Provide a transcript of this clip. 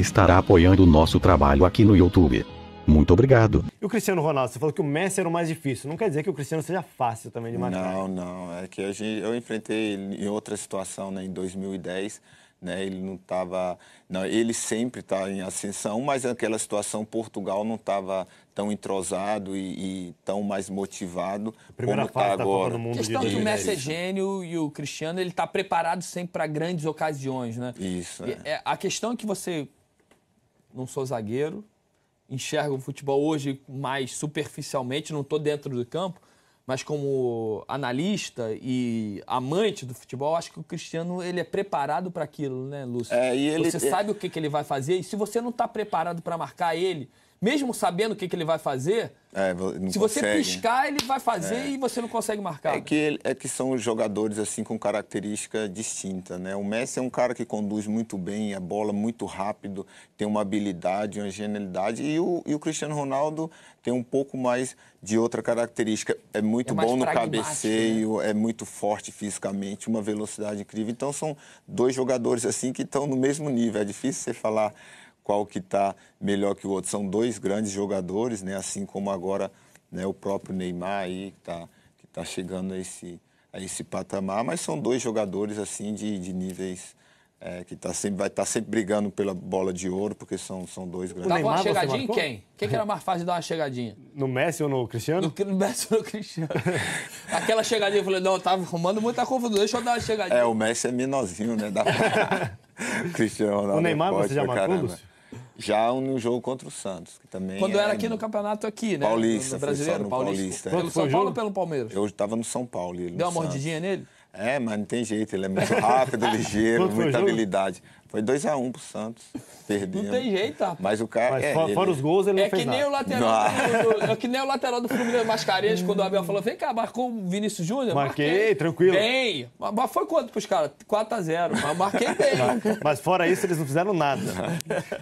estará apoiando o nosso trabalho aqui no YouTube. Muito obrigado. E o Cristiano Ronaldo, você falou que o Messi era o mais difícil. Não quer dizer que o Cristiano seja fácil também de marcar. Não, não. É que eu enfrentei em outra situação, né, em 2010. Né, ele não estava, ele sempre está em ascensão, mas naquela situação Portugal não estava tão entrosado e, e, tão mais motivado Primeira como está agora. A questão de... que o Messi é gênio e o Cristiano ele está preparado sempre para grandes ocasiões, né? Isso. É. é. a questão é que você não sou zagueiro, enxergo o futebol hoje mais superficialmente, não estou dentro do campo, mas como analista e amante do futebol, acho que o Cristiano ele é preparado para aquilo, né, Lúcio? É, ele... Você é sabe o que, que ele vai fazer e se você não está preparado para marcar ele, mesmo sabendo o que, que ele vai fazer, é, se consegue. você piscar, ele vai fazer é. e você não consegue marcar. É que, ele, é que são jogadores assim com característica distinta, né? O Messi é um cara que conduz muito bem a bola, muito rápido, tem uma habilidade, uma genialidade. E o, e o Cristiano Ronaldo tem um pouco mais de outra característica. É muito é bom no né? cabeceio, né? é muito forte fisicamente, uma velocidade incrível. Então são dois jogadores assim que estão no mesmo nível. É difícil você falar qual que está melhor que o outro. São dois grandes jogadores, né? assim como agora né, o próprio Neymar aí está, que está tá chegando a esse, a esse patamar, mas são dois jogadores assim de, de níveis é, que tá sempre, vai estar tá sempre brigando pela bola de ouro, porque são, são dois grandes. Dava uma chegadinha em quem? Quem que era mais fácil de dar uma chegadinha? No Messi ou no Cristiano? No, no Messi ou no Cristiano. Aquela chegadinha, eu falei, não, eu tava arrumando muita confusão, deixa eu dar uma chegadinha. É, o Messi é menorzinho, né? Da... Cristiano Ronaldo. O Neymar, é você já matou, Lúcio? já no jogo contra o Santos, que também Quando é... era aqui no campeonato aqui, né? Paulista, no brasileiro, no paulista. paulista. Pelo é. São Paulo ou pelo Palmeiras? Eu estava no São Paulo. Ele Deu uma Santos. mordidinha nele? É, mas não tem jeito, ele é muito rápido, ligeiro, muita habilidade. Foi 2x1 um pro Santos. perdeu Não tem jeito, rapaz. Mas o cara. Mas é, fora, ele... fora os gols, ele não é fez que nada. nem o lateral ah. do, É que nem o lateral do Fluminense Mascarenhas, quando o Abel falou: vem cá, marcou o Vinícius Júnior? Marquei, marquei, tranquilo. Bem. Mas foi quanto pros caras? 4x0. Mas marquei bem. Mas fora isso, eles não fizeram nada.